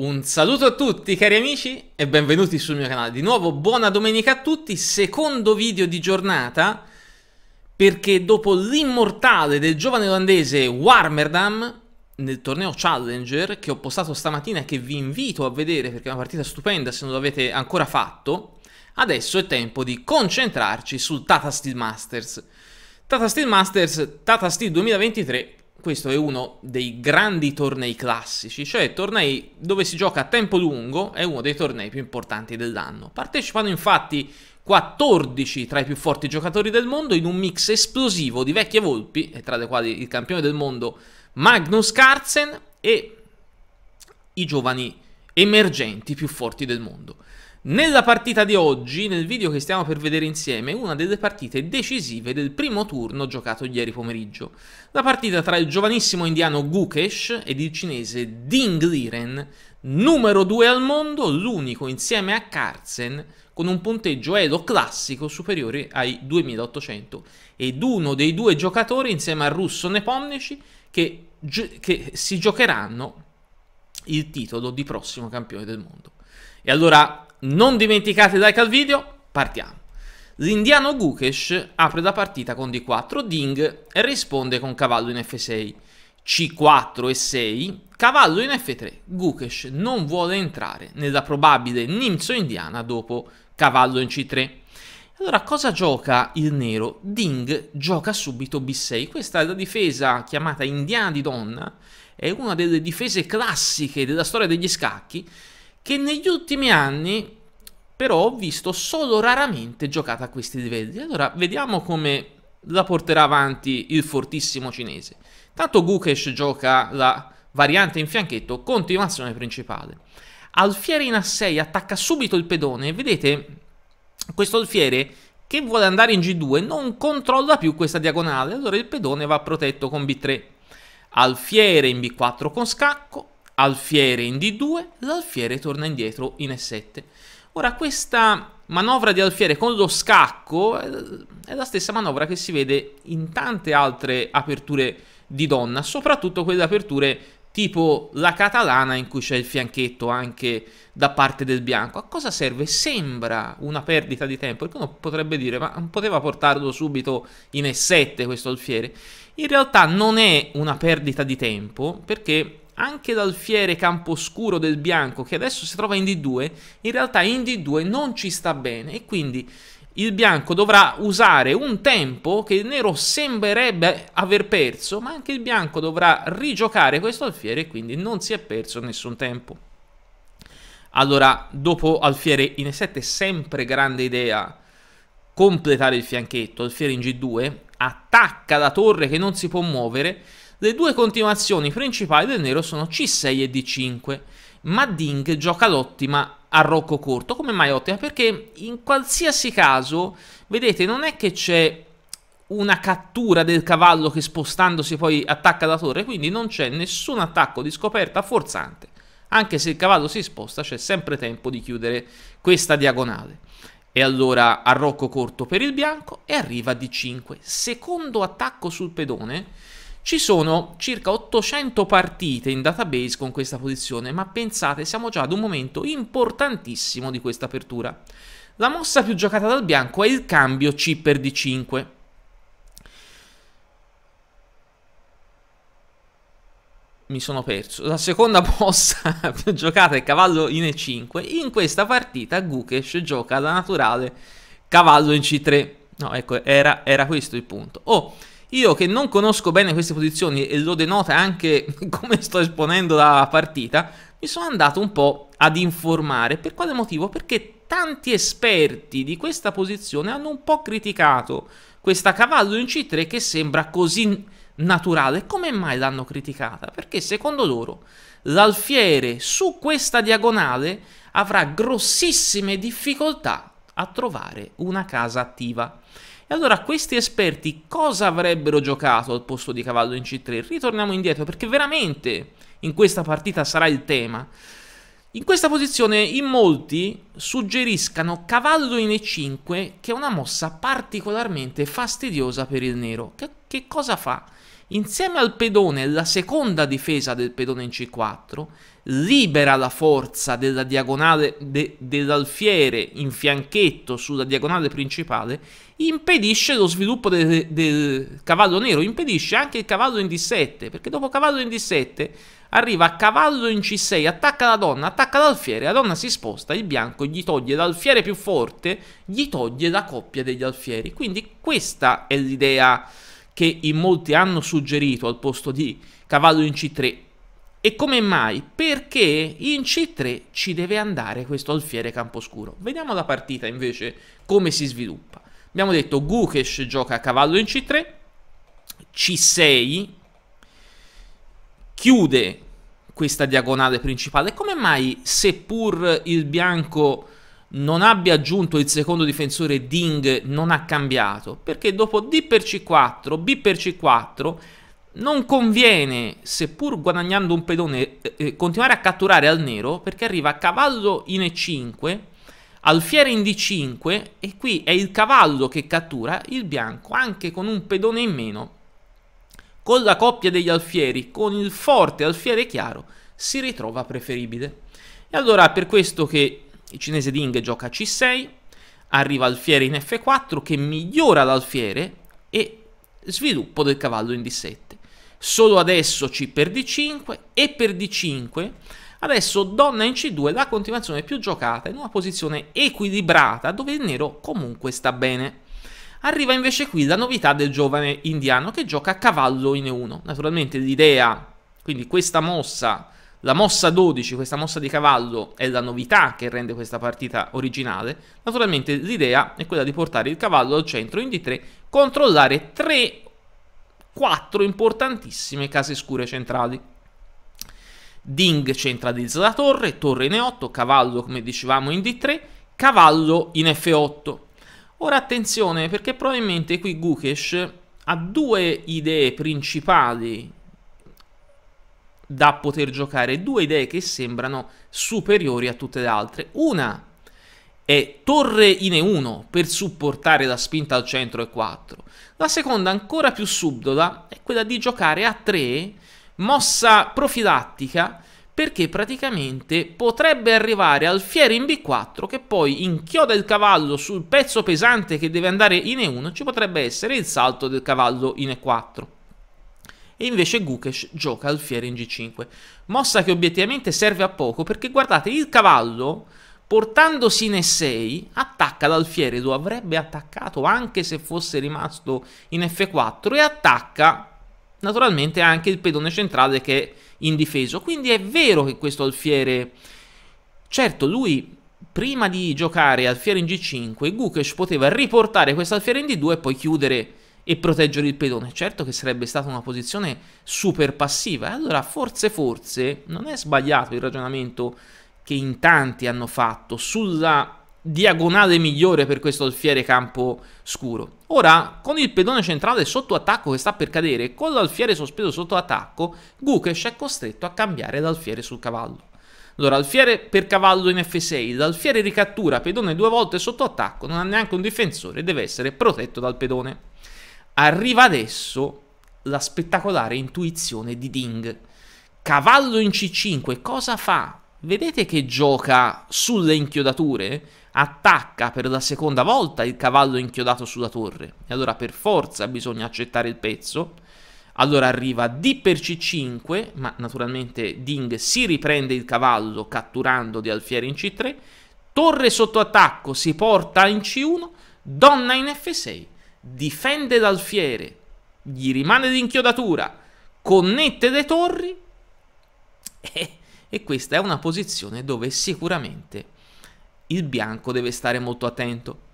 Un saluto a tutti cari amici e benvenuti sul mio canale. Di nuovo buona domenica a tutti, secondo video di giornata perché dopo l'immortale del giovane olandese Warmerdam nel torneo Challenger che ho postato stamattina e che vi invito a vedere perché è una partita stupenda se non l'avete ancora fatto, adesso è tempo di concentrarci sul Tata Steel Masters. Tata Steel Masters, Tata Steel 2023 questo è uno dei grandi tornei classici, cioè tornei dove si gioca a tempo lungo, è uno dei tornei più importanti dell'anno. Partecipano infatti 14 tra i più forti giocatori del mondo in un mix esplosivo di vecchie volpi, e tra le quali il campione del mondo Magnus Carlsen e i giovani emergenti più forti del mondo. Nella partita di oggi, nel video che stiamo per vedere insieme, una delle partite decisive del primo turno giocato ieri pomeriggio. La partita tra il giovanissimo indiano Gukesh ed il cinese Ding Liren, numero 2 al mondo, l'unico insieme a Carlsen, con un punteggio Elo classico superiore ai 2800, ed uno dei due giocatori insieme a Russo Nepomnici che, che si giocheranno il titolo di prossimo campione del mondo. E allora non dimenticate di like al video, partiamo. L'indiano Gukesh apre la partita con D4 Ding e risponde con cavallo in F6. C4 e 6, cavallo in F3. Gukesh non vuole entrare nella probabile nimzo indiana dopo cavallo in C3. Allora, cosa gioca il nero? Ding gioca subito B6. Questa è la difesa chiamata indiana di donna, è una delle difese classiche della storia degli scacchi, che negli ultimi anni però ho visto solo raramente giocata a questi livelli. Allora vediamo come la porterà avanti il fortissimo cinese. Tanto Gukesh gioca la variante in fianchetto, continuazione principale. Alfiere in A6 attacca subito il pedone, vedete questo alfiere che vuole andare in G2 non controlla più questa diagonale, allora il pedone va protetto con B3. Alfiere in B4 con scacco, alfiere in D2, l'alfiere torna indietro in E7. Ora questa manovra di alfiere con lo scacco eh, è la stessa manovra che si vede in tante altre aperture di donna, soprattutto quelle aperture tipo la catalana in cui c'è il fianchetto anche da parte del bianco. A cosa serve? Sembra una perdita di tempo, perché uno potrebbe dire ma poteva portarlo subito in E7 questo alfiere. In realtà non è una perdita di tempo perché anche dal fiere scuro del Bianco, che adesso si trova in D2, in realtà in D2 non ci sta bene e quindi il bianco dovrà usare un tempo che il nero sembrerebbe aver perso, ma anche il bianco dovrà rigiocare questo alfiere e quindi non si è perso nessun tempo. Allora, dopo alfiere in E7, sempre grande idea completare il fianchetto, alfiere in G2, attacca la torre che non si può muovere, le due continuazioni principali del nero sono C6 e D5, ma Ding gioca l'ottima a rocco corto. Come mai ottima? Perché in qualsiasi caso, vedete, non è che c'è una cattura del cavallo che spostandosi poi attacca la torre, quindi non c'è nessun attacco di scoperta forzante. Anche se il cavallo si sposta c'è sempre tempo di chiudere questa diagonale. E allora a rocco corto per il bianco e arriva D5. Secondo attacco sul pedone ci sono circa 800 partite in database con questa posizione, ma pensate, siamo già ad un momento importantissimo di questa apertura. La mossa più giocata dal bianco è il cambio C per D5. Mi sono perso. La seconda mossa più giocata è cavallo in E5. In questa partita Gukesh gioca la naturale cavallo in C3. No, ecco, era, era questo il punto. Oh, io che non conosco bene queste posizioni e lo denota anche come sto esponendo la partita, mi sono andato un po' ad informare. Per quale motivo? Perché tanti esperti di questa posizione hanno un po' criticato questa cavallo in C3 che sembra così naturale. Come mai l'hanno criticata? Perché secondo loro l'alfiere su questa diagonale avrà grossissime difficoltà a trovare una casa attiva. E allora questi esperti cosa avrebbero giocato al posto di cavallo in C3? Ritorniamo indietro perché veramente in questa partita sarà il tema. In questa posizione in molti suggeriscano cavallo in E5 che è una mossa particolarmente fastidiosa per il nero. Che, che cosa fa? insieme al pedone la seconda difesa del pedone in C4 libera la forza della diagonale de, dell'alfiere in fianchetto sulla diagonale principale, impedisce lo sviluppo del, del cavallo nero, impedisce anche il cavallo in D7, perché dopo cavallo in D7 arriva a cavallo in C6, attacca la donna, attacca l'alfiere, la donna si sposta, il bianco gli toglie l'alfiere più forte, gli toglie la coppia degli alfieri. Quindi questa è l'idea che in molti hanno suggerito al posto di cavallo in C3. E come mai? Perché in C3 ci deve andare questo alfiere Camposcuro. Vediamo la partita invece come si sviluppa. Abbiamo detto Gukesh gioca a cavallo in C3, C6, chiude questa diagonale principale. Come mai, seppur il bianco non abbia aggiunto il secondo difensore Ding non ha cambiato, perché dopo D per C4, B per C4 non conviene, seppur guadagnando un pedone, eh, eh, continuare a catturare al nero, perché arriva a cavallo in E5, alfiere in D5 e qui è il cavallo che cattura il bianco, anche con un pedone in meno. Con la coppia degli alfieri, con il forte alfiere chiaro, si ritrova preferibile. E allora per questo che il cinese Ding gioca C6, arriva alfiere in F4 che migliora l'alfiere e sviluppo del cavallo in D7. Solo adesso C per D5 e per D5 Adesso donna in C2 la continuazione più giocata in una posizione equilibrata dove il nero comunque sta bene. Arriva invece qui la novità del giovane indiano che gioca a cavallo in E1. Naturalmente l'idea, quindi questa mossa la mossa 12, questa mossa di cavallo, è la novità che rende questa partita originale. Naturalmente l'idea è quella di portare il cavallo al centro in D3, controllare 3 4 importantissime case scure centrali. Ding centralizza la torre, torre in E8, cavallo come dicevamo in D3, cavallo in F8. Ora attenzione perché probabilmente qui Gukesh ha due idee principali da poter giocare, due idee che sembrano superiori a tutte le altre. Una è torre in E1 per supportare la spinta al centro E4. La seconda, ancora più subdola, è quella di giocare a 3, mossa profilattica, perché praticamente potrebbe arrivare alfiere in B4 che poi inchioda il cavallo sul pezzo pesante che deve andare in E1, ci potrebbe essere il salto del cavallo in E4 e invece Gukesh gioca alfiere in G5. Mossa che obiettivamente serve a poco perché guardate il cavallo portandosi in E6 attacca l'alfiere, lo avrebbe attaccato anche se fosse rimasto in F4 e attacca naturalmente anche il pedone centrale che è indifeso. Quindi è vero che questo alfiere... Certo, lui prima di giocare alfiere in G5, Gukesh poteva riportare questo alfiere in D2 e poi chiudere e proteggere il pedone. Certo che sarebbe stata una posizione super passiva. Allora forse forse non è sbagliato il ragionamento che in tanti hanno fatto sulla diagonale migliore per questo alfiere campo scuro. Ora, con il pedone centrale sotto attacco che sta per cadere con l'alfiere sospeso sotto attacco, Gukesh è costretto a cambiare l'alfiere sul cavallo. Allora, alfiere per cavallo in F6, l'alfiere ricattura pedone due volte sotto attacco, non ha neanche un difensore, deve essere protetto dal pedone. Arriva adesso la spettacolare intuizione di Ding. Cavallo in C5, cosa fa? Vedete che gioca sulle inchiodature? Attacca per la seconda volta il cavallo inchiodato sulla torre. E allora per forza bisogna accettare il pezzo. Allora arriva D per C5, ma naturalmente Ding si riprende il cavallo catturando di Alfiere in C3. Torre sotto attacco si porta in C1, donna in F6 difende d'alfiere, gli rimane d'inchiodatura, connette le torri e, e questa è una posizione dove sicuramente il bianco deve stare molto attento.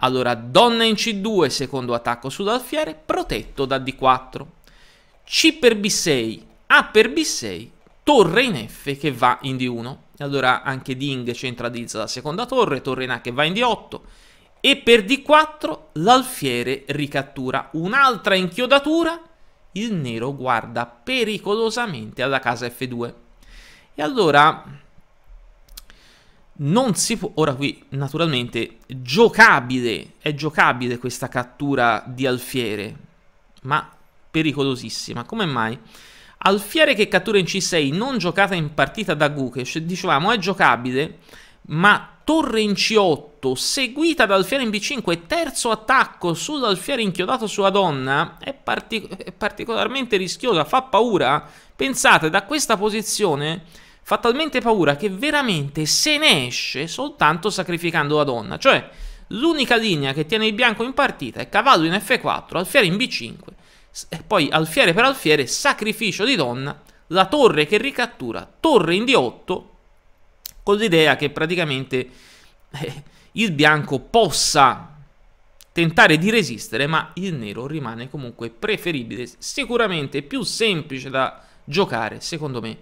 Allora, donna in C2, secondo attacco sull'alfiere, protetto da D4. C per B6, A per B6, torre in F che va in D1. Allora anche Ding centralizza la seconda torre, torre in A che va in D8 e per D4 l'alfiere ricattura un'altra inchiodatura, il nero guarda pericolosamente alla casa F2. E allora non si può, ora qui naturalmente giocabile, è giocabile questa cattura di alfiere, ma pericolosissima, come mai? Alfiere che cattura in C6 non giocata in partita da Gukesh, dicevamo è giocabile, ma torre in C8 seguita da alfiere in B5 e terzo attacco sull'alfiere inchiodato sulla donna è, partic è particolarmente rischiosa, fa paura. Pensate, da questa posizione fa talmente paura che veramente se ne esce soltanto sacrificando la donna. Cioè, l'unica linea che tiene il bianco in partita è cavallo in F4, alfiere in B5, e poi alfiere per alfiere, sacrificio di donna, la torre che ricattura, torre in D8 con l'idea che praticamente eh, il bianco possa tentare di resistere, ma il nero rimane comunque preferibile, sicuramente più semplice da giocare, secondo me,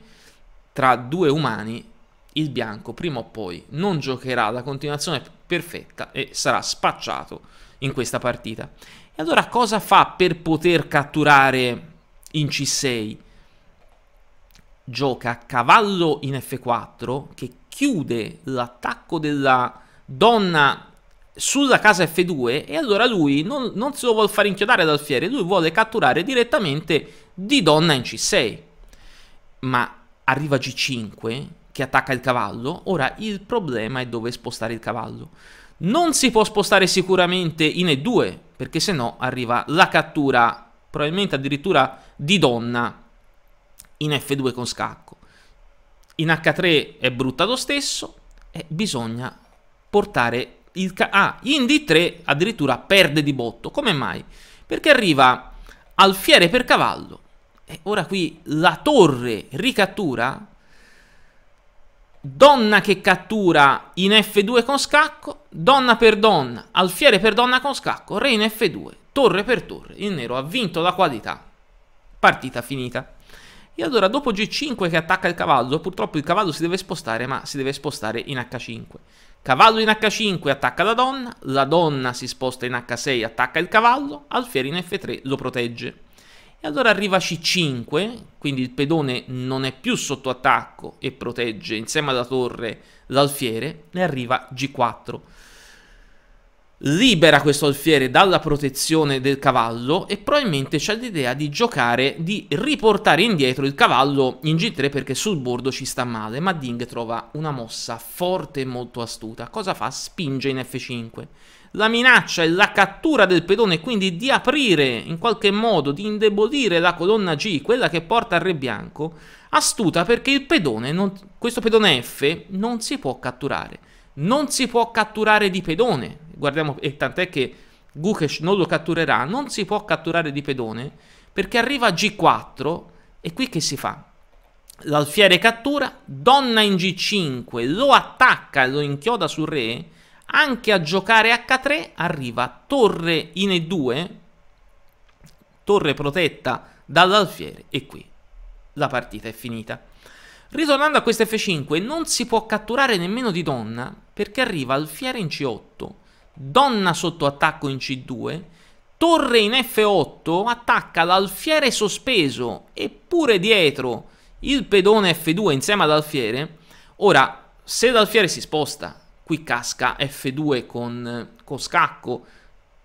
tra due umani il bianco prima o poi non giocherà la continuazione perfetta e sarà spacciato in questa partita. E allora cosa fa per poter catturare in C6? Gioca cavallo in F4 che chiude l'attacco della donna sulla casa F2 e allora lui non, non se lo vuole far inchiodare dal fiere, lui vuole catturare direttamente di donna in C6. Ma arriva G5 che attacca il cavallo, ora il problema è dove spostare il cavallo. Non si può spostare sicuramente in E2 perché se no arriva la cattura probabilmente addirittura di donna in F2 con scacco in H3 è brutta lo stesso e bisogna portare il... Ah, in D3 addirittura perde di botto. Come mai? Perché arriva alfiere per cavallo. E ora qui la torre ricattura. Donna che cattura in F2 con scacco. Donna per donna, alfiere per donna con scacco. Re in F2, torre per torre. Il nero ha vinto la qualità. Partita finita. E allora dopo G5 che attacca il cavallo, purtroppo il cavallo si deve spostare, ma si deve spostare in H5. Cavallo in H5 attacca la donna, la donna si sposta in H6, attacca il cavallo, alfiere in F3 lo protegge. E allora arriva C5, quindi il pedone non è più sotto attacco e protegge insieme alla torre l'alfiere, e arriva G4 libera questo alfiere dalla protezione del cavallo e probabilmente c'è l'idea di giocare, di riportare indietro il cavallo in G3 perché sul bordo ci sta male, ma Ding trova una mossa forte e molto astuta. Cosa fa? Spinge in F5. La minaccia è la cattura del pedone, quindi di aprire in qualche modo, di indebolire la colonna G, quella che porta al re bianco, astuta perché il pedone, non, questo pedone F, non si può catturare. Non si può catturare di pedone, guardiamo, e tant'è che Gukesh non lo catturerà, non si può catturare di pedone, perché arriva a G4, e qui che si fa? L'alfiere cattura, donna in G5, lo attacca e lo inchioda sul re, anche a giocare H3 arriva torre in E2, torre protetta dall'alfiere, e qui la partita è finita. Ritornando a questo F5, non si può catturare nemmeno di donna, perché arriva alfiere in C8, donna sotto attacco in C2, torre in F8, attacca l'alfiere sospeso eppure dietro il pedone F2 insieme ad alfiere. Ora, se l'alfiere si sposta, qui casca F2 con, con scacco,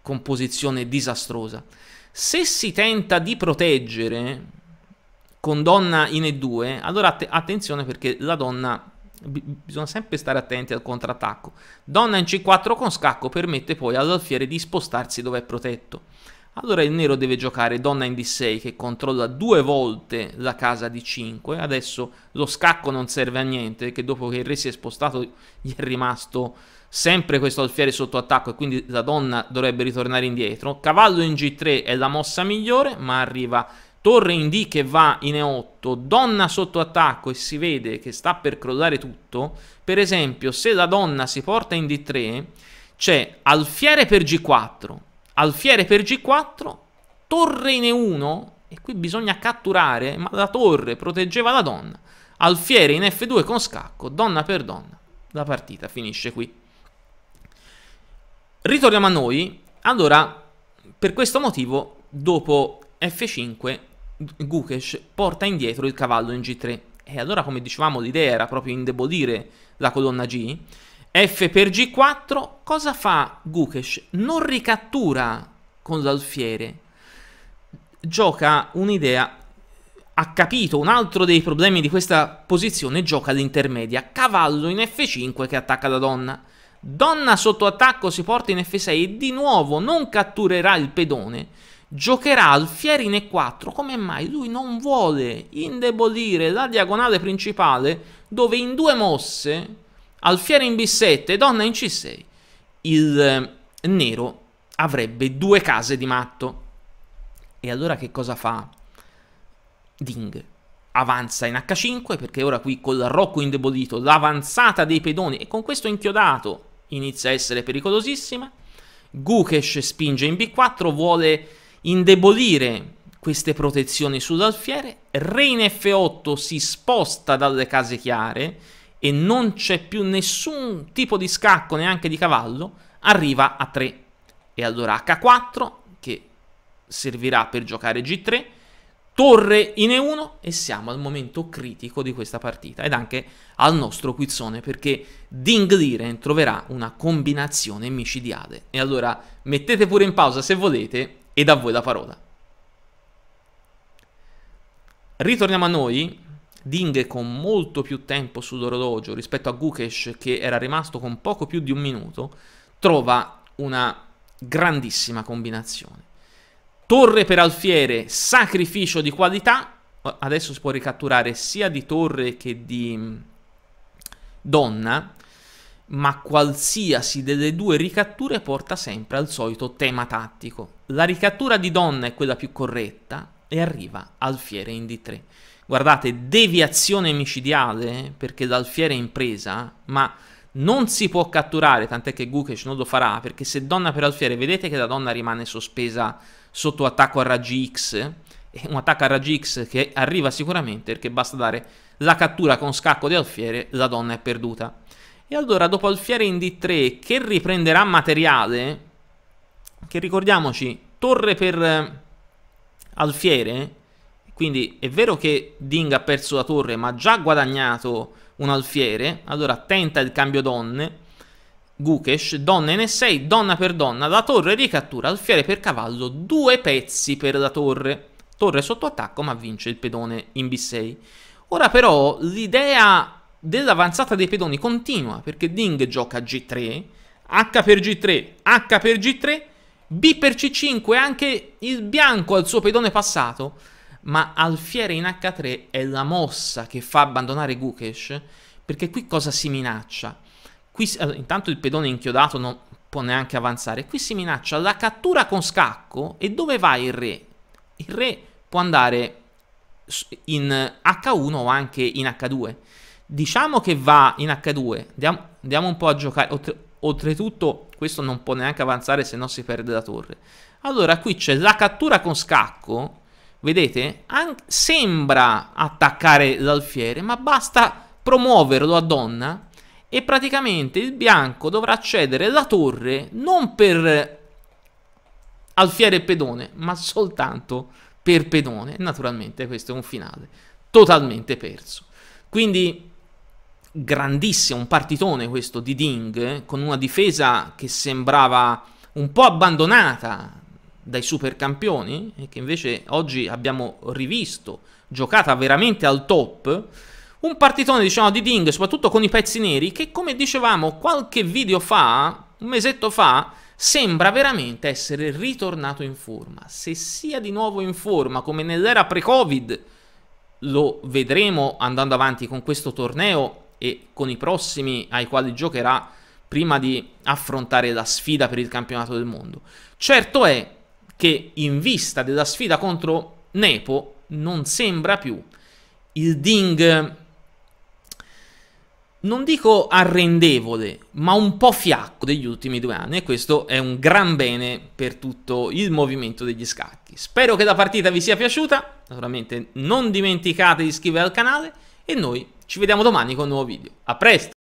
composizione disastrosa. Se si tenta di proteggere con donna in E2, allora att attenzione perché la donna bisogna sempre stare attenti al contrattacco. Donna in C4 con scacco permette poi all'alfiere di spostarsi dove è protetto. Allora il nero deve giocare donna in D6 che controlla due volte la casa di 5. Adesso lo scacco non serve a niente perché dopo che il re si è spostato gli è rimasto sempre questo alfiere sotto attacco e quindi la donna dovrebbe ritornare indietro. Cavallo in G3 è la mossa migliore ma arriva torre in D che va in E8, donna sotto attacco e si vede che sta per crollare tutto, per esempio se la donna si porta in D3, c'è alfiere per G4, alfiere per G4, torre in E1, e qui bisogna catturare, ma la torre proteggeva la donna, alfiere in F2 con scacco, donna per donna, la partita finisce qui. Ritorniamo a noi, allora per questo motivo dopo F5 Gukesh porta indietro il cavallo in G3. E allora, come dicevamo, l'idea era proprio indebolire la colonna G. F per G4, cosa fa Gukesh? Non ricattura con l'alfiere. Gioca un'idea, ha capito un altro dei problemi di questa posizione, gioca l'intermedia. Cavallo in F5 che attacca la donna. Donna sotto attacco si porta in F6 e di nuovo non catturerà il pedone giocherà in e 4. Come mai? Lui non vuole indebolire la diagonale principale dove in due mosse, alfiere in B7 e donna in C6, il eh, nero avrebbe due case di matto. E allora che cosa fa? Ding avanza in H5 perché ora qui col Rocco indebolito l'avanzata dei pedoni e con questo inchiodato inizia a essere pericolosissima. Gukesh spinge in B4, vuole indebolire queste protezioni sull'alfiere, re in f8 si sposta dalle case chiare e non c'è più nessun tipo di scacco neanche di cavallo, arriva a 3 e allora h4 che servirà per giocare g3, torre in e1 e siamo al momento critico di questa partita ed anche al nostro quizzone perché Ding Liren troverà una combinazione micidiale e allora mettete pure in pausa se volete e da voi la parola. Ritorniamo a noi. Ding con molto più tempo sull'orologio rispetto a Gukesh che era rimasto con poco più di un minuto, trova una grandissima combinazione. Torre per alfiere, sacrificio di qualità, adesso si può ricatturare sia di torre che di mm, donna, ma qualsiasi delle due ricatture porta sempre al solito tema tattico. La ricattura di donna è quella più corretta e arriva alfiere in D3. Guardate, deviazione micidiale perché l'alfiere è impresa, ma non si può catturare, tant'è che Gukesh non lo farà, perché se donna per alfiere, vedete che la donna rimane sospesa sotto attacco a raggi X, è un attacco a raggi X che arriva sicuramente perché basta dare la cattura con scacco di alfiere, la donna è perduta. E allora dopo alfiere in D3 che riprenderà materiale, che ricordiamoci, torre per eh, alfiere, quindi è vero che Ding ha perso la torre ma ha già guadagnato un alfiere, allora tenta il cambio donne, Gukesh, donna in E6, donna per donna, la torre ricattura, alfiere per cavallo, due pezzi per la torre, torre sotto attacco ma vince il pedone in B6. Ora però l'idea dell'avanzata dei pedoni continua perché Ding gioca G3, H per G3, H per G3, B per C5 anche il bianco al suo pedone passato, ma alfiere in H3 è la mossa che fa abbandonare Gukesh perché qui cosa si minaccia? Qui, intanto il pedone inchiodato non può neanche avanzare, qui si minaccia la cattura con scacco e dove va il re? Il re può andare in H1 o anche in H2 Diciamo che va in H2, andiamo, andiamo un po' a giocare, Oltre, oltretutto questo non può neanche avanzare se no si perde la torre. Allora qui c'è la cattura con scacco, vedete? An sembra attaccare l'alfiere, ma basta promuoverlo a donna e praticamente il bianco dovrà cedere la torre non per alfiere e pedone, ma soltanto per pedone. Naturalmente questo è un finale totalmente perso. Quindi grandissimo, un partitone questo di Ding, eh, con una difesa che sembrava un po' abbandonata dai supercampioni e che invece oggi abbiamo rivisto, giocata veramente al top. Un partitone, diciamo, di Ding, soprattutto con i pezzi neri, che come dicevamo qualche video fa, un mesetto fa, sembra veramente essere ritornato in forma. Se sia di nuovo in forma come nell'era pre-Covid, lo vedremo andando avanti con questo torneo e con i prossimi ai quali giocherà prima di affrontare la sfida per il campionato del mondo. Certo è che in vista della sfida contro Nepo non sembra più il Ding non dico arrendevole, ma un po' fiacco degli ultimi due anni e questo è un gran bene per tutto il movimento degli scacchi. Spero che la partita vi sia piaciuta, naturalmente non dimenticate di iscrivervi al canale e noi ci vediamo domani con un nuovo video. A presto!